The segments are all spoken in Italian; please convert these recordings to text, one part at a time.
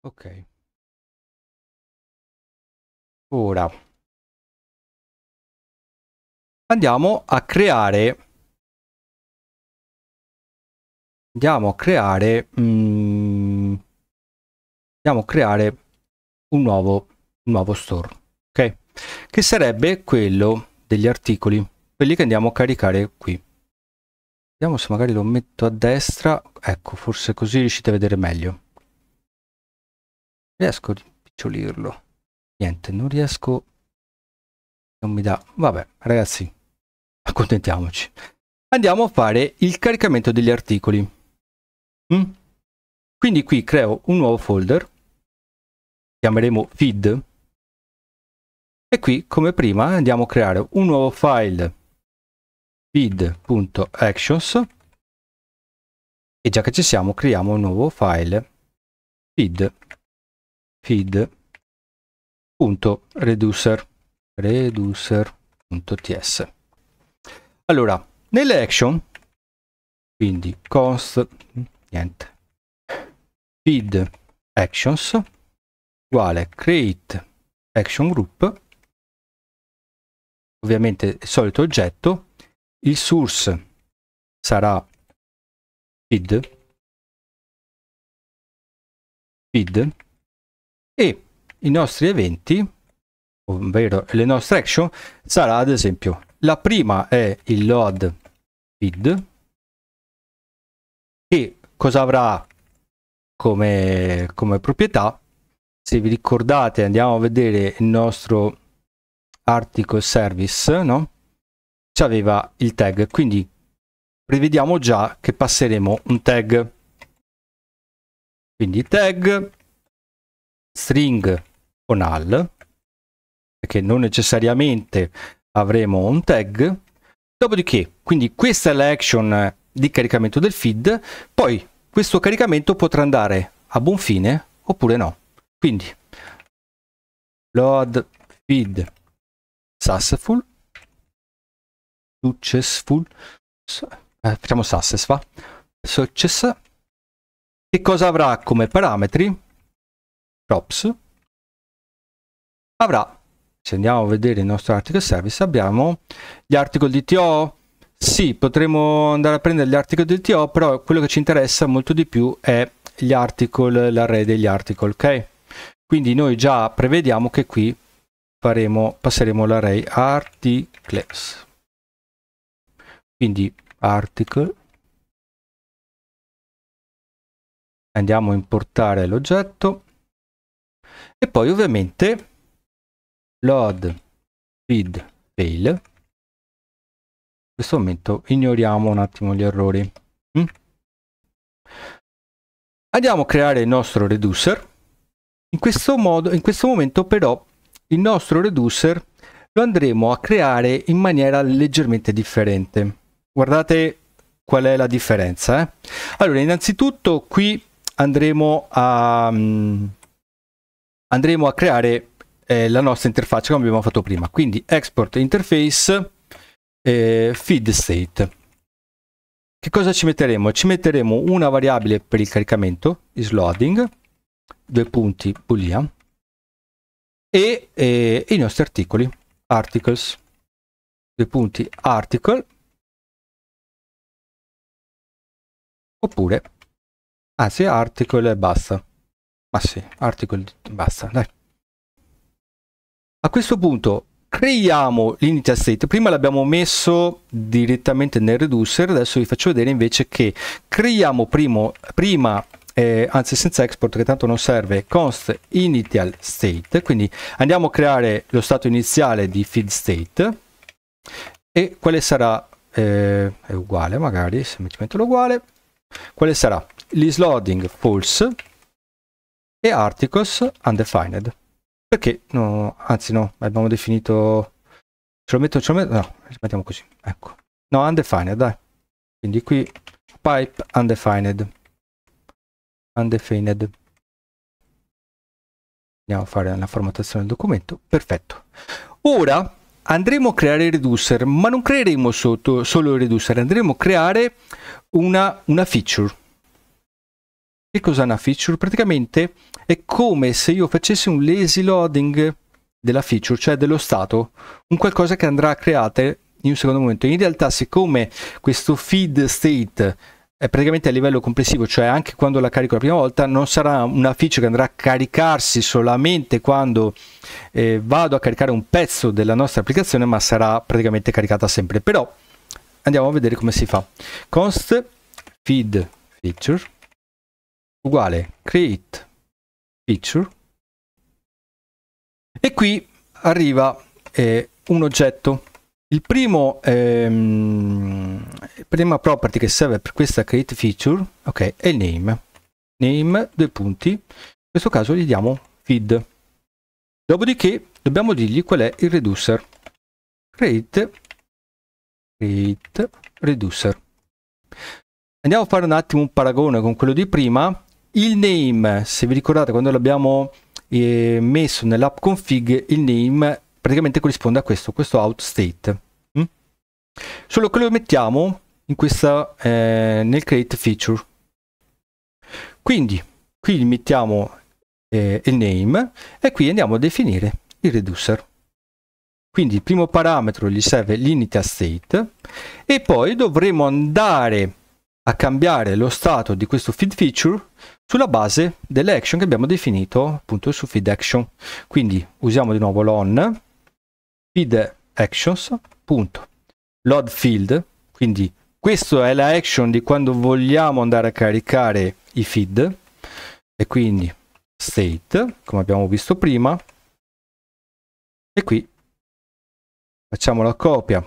ok ora andiamo a creare andiamo a creare mm, andiamo a creare un nuovo, un nuovo store ok che sarebbe quello degli articoli quelli che andiamo a caricare qui vediamo se magari lo metto a destra ecco forse così riuscite a vedere meglio riesco a rimpicciolirlo niente non riesco non mi dà vabbè ragazzi accontentiamoci andiamo a fare il caricamento degli articoli mm? quindi qui creo un nuovo folder chiameremo feed e qui come prima andiamo a creare un nuovo file feed.actions e già che ci siamo creiamo un nuovo file feed feed.reducer reducer.ts allora nelle action quindi const niente feed actions uguale create action group ovviamente il solito oggetto il source sarà feed feed e i nostri eventi, ovvero le nostre action, sarà ad esempio la prima è il load feed che cosa avrà come, come proprietà se vi ricordate andiamo a vedere il nostro article service no ci aveva il tag quindi prevediamo già che passeremo un tag quindi tag string o null, perché non necessariamente avremo un tag. Dopodiché, quindi questa è l'action di caricamento del feed, poi questo caricamento potrà andare a buon fine oppure no. Quindi load feed successful successful eh, facciamo success va success che cosa avrà come parametri props avrà se andiamo a vedere il nostro article service abbiamo gli article DTO sì potremmo andare a prendere gli article DTO però quello che ci interessa molto di più è gli article l'array degli article ok quindi noi già prevediamo che qui faremo passeremo l'array articles quindi article andiamo a importare l'oggetto e poi ovviamente load feed fail in questo momento ignoriamo un attimo gli errori mm? andiamo a creare il nostro reducer in questo modo in questo momento però il nostro reducer lo andremo a creare in maniera leggermente differente guardate qual è la differenza eh? allora innanzitutto qui andremo a um, andremo a creare eh, la nostra interfaccia come abbiamo fatto prima. Quindi export interface eh, feed state. Che cosa ci metteremo? Ci metteremo una variabile per il caricamento, loading due punti boolean, e eh, i nostri articoli, articles, due punti article, oppure, anzi article e basta. Ma sì, article, basta, dai. A questo punto creiamo l'init state. Prima l'abbiamo messo direttamente nel reducer, adesso vi faccio vedere invece che creiamo primo, prima, eh, anzi senza export che tanto non serve, const initial state. Quindi andiamo a creare lo stato iniziale di feed state e quale sarà, eh, è uguale magari, se mi metto l'uguale, quale sarà l'isloading false e articles undefined. Perché, no, anzi no, abbiamo definito, ce lo metto, ce lo metto, no, mettiamo così, ecco. No, undefined, dai. Quindi qui pipe undefined. Undefined. Andiamo a fare la formattazione del documento, perfetto. Ora andremo a creare il reducer, ma non creeremo sotto, solo il reducer, andremo a creare una, una feature che cos'è una feature? Praticamente è come se io facessi un lazy loading della feature, cioè dello stato, un qualcosa che andrà a creare in un secondo momento. In realtà, siccome questo feed state è praticamente a livello complessivo, cioè anche quando la carico la prima volta, non sarà una feature che andrà a caricarsi solamente quando eh, vado a caricare un pezzo della nostra applicazione, ma sarà praticamente caricata sempre. Però andiamo a vedere come si fa. Const feed feature uguale create picture e qui arriva eh, un oggetto il primo ehm, prima property che serve per questa create feature ok è il name name due punti in questo caso gli diamo feed dopodiché dobbiamo dirgli qual è il reducer create create reducer andiamo a fare un attimo un paragone con quello di prima il name, se vi ricordate quando l'abbiamo eh, messo nell'app config, il name praticamente corrisponde a questo, questo out state. Mm? Solo che lo mettiamo in questa, eh, nel create feature. Quindi qui mettiamo eh, il name e qui andiamo a definire il reducer. Quindi il primo parametro gli serve l'init state e poi dovremo andare a cambiare lo stato di questo feed feature sulla base delle action che abbiamo definito appunto su feed action. Quindi usiamo di nuovo l'on feed actions punto load field, quindi questa è la action di quando vogliamo andare a caricare i feed e quindi state come abbiamo visto prima e qui facciamo la copia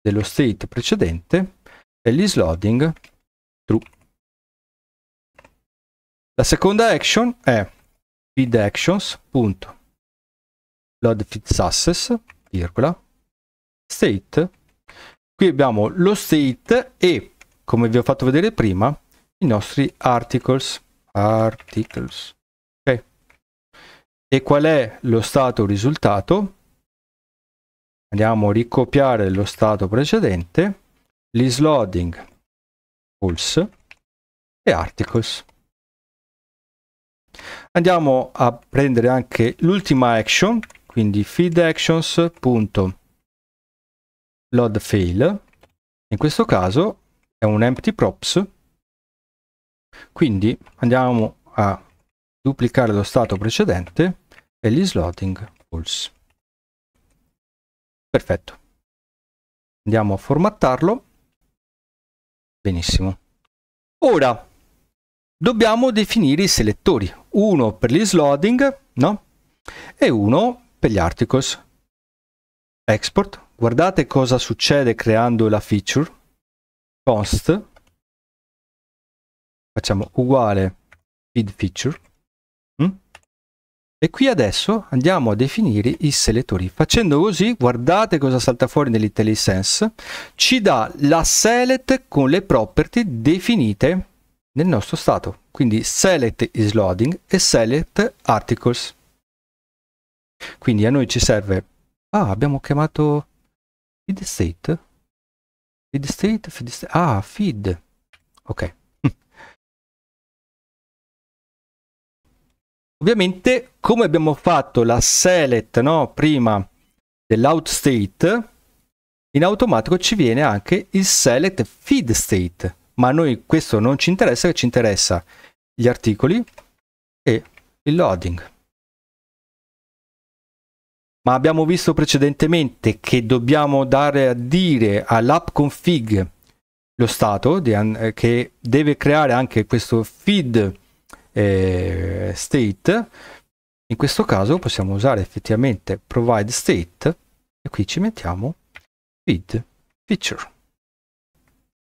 dello state precedente e l'isloading True. La seconda action è feed actions. Load feed success, virgola, state. Qui abbiamo lo state e, come vi ho fatto vedere prima, i nostri articles. Articles. Ok. E qual è lo stato risultato? Andiamo a ricopiare lo stato precedente. L'isloading tools e articles. Andiamo a prendere anche l'ultima action, quindi feed actions.load fail. In questo caso è un empty props. Quindi andiamo a duplicare lo stato precedente e gli slotting false. Perfetto. Andiamo a formattarlo Benissimo. Ora dobbiamo definire i selettori, uno per gli slotting, no? E uno per gli articles. Export. Guardate cosa succede creando la feature. Const. Facciamo uguale feed feature e qui adesso andiamo a definire i selettori. Facendo così, guardate cosa salta fuori nell'IntelliSense. Ci dà la select con le property definite nel nostro stato. Quindi select is loading e select articles. Quindi a noi ci serve... Ah, abbiamo chiamato feed state? Feed state? Feed state? Ah, feed. Ok. Ovviamente, come abbiamo fatto la select no, prima dell'outState, in automatico ci viene anche il select feed state, ma a noi questo non ci interessa, ci interessa gli articoli e il loading. Ma abbiamo visto precedentemente che dobbiamo dare a dire all'app config lo stato di, eh, che deve creare anche questo feed eh, state in questo caso possiamo usare effettivamente provide state e qui ci mettiamo feed feature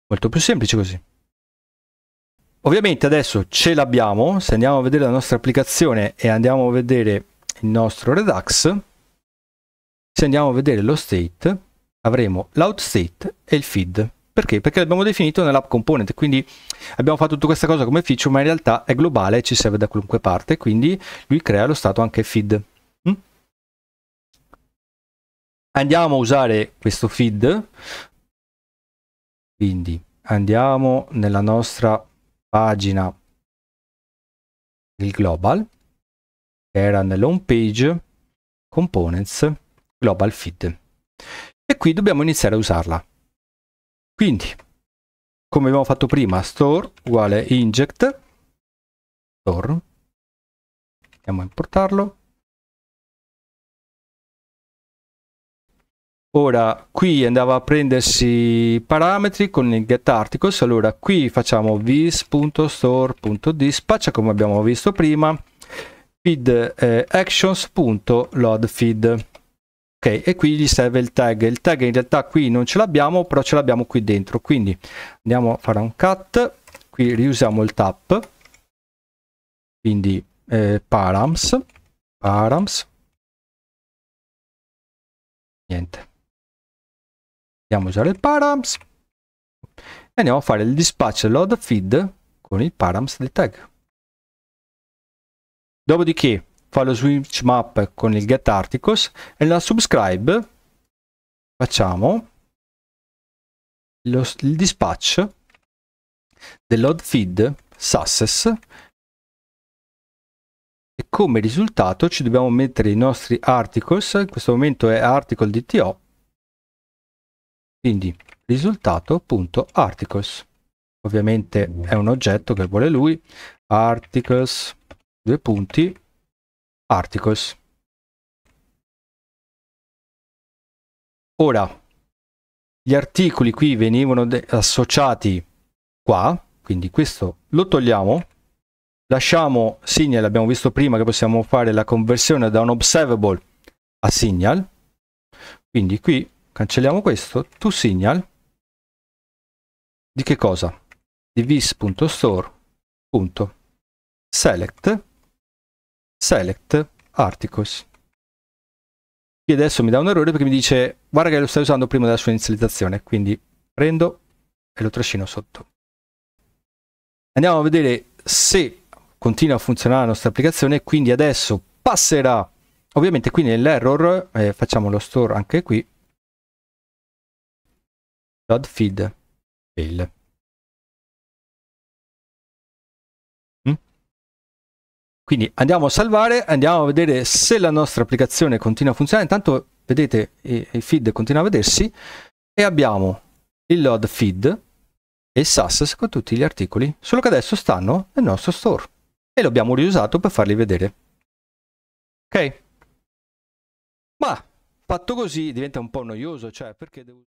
molto più semplice così ovviamente adesso ce l'abbiamo se andiamo a vedere la nostra applicazione e andiamo a vedere il nostro redux se andiamo a vedere lo state avremo l'out state e il feed perché? Perché l'abbiamo definito nell'app component, quindi abbiamo fatto tutta questa cosa come feature, ma in realtà è globale e ci serve da qualunque parte, quindi lui crea lo stato anche feed. Mm? Andiamo a usare questo feed, quindi andiamo nella nostra pagina il global che era nell'home page components global feed e qui dobbiamo iniziare a usarla quindi, come abbiamo fatto prima, store uguale inject, store, andiamo a importarlo. Ora qui andava a prendersi i parametri con il get articles, allora qui facciamo vis.store.dispatch come abbiamo visto prima, feed eh, actions.load ok e qui gli serve il tag il tag in realtà qui non ce l'abbiamo però ce l'abbiamo qui dentro quindi andiamo a fare un cut qui riusiamo il tap quindi eh, params params niente andiamo a usare il params e andiamo a fare il dispatch load feed con il params del tag dopodiché fa lo switch map con il get articles e la subscribe facciamo lo, il dispatch dell'odd feed success e come risultato ci dobbiamo mettere i nostri articles in questo momento è article dto quindi risultato.articles ovviamente è un oggetto che vuole lui articles due punti articles. Ora, gli articoli qui venivano associati qua, quindi questo lo togliamo, lasciamo Signal, abbiamo visto prima che possiamo fare la conversione da un observable a Signal, quindi qui cancelliamo questo, to Signal, di che cosa? di vis.store.select select articles. E adesso mi dà un errore perché mi dice guarda che lo stai usando prima della sua inizializzazione, quindi prendo e lo trascino sotto. Andiamo a vedere se continua a funzionare la nostra applicazione, quindi adesso passerà, ovviamente qui nell'error, eh, facciamo lo store anche qui, add feed fail. Quindi andiamo a salvare, andiamo a vedere se la nostra applicazione continua a funzionare. Intanto vedete il feed continua a vedersi e abbiamo il load feed e il SAS con tutti gli articoli, solo che adesso stanno nel nostro store e lo abbiamo riusato per farli vedere. Ok? Ma fatto così diventa un po' noioso, cioè perché devo...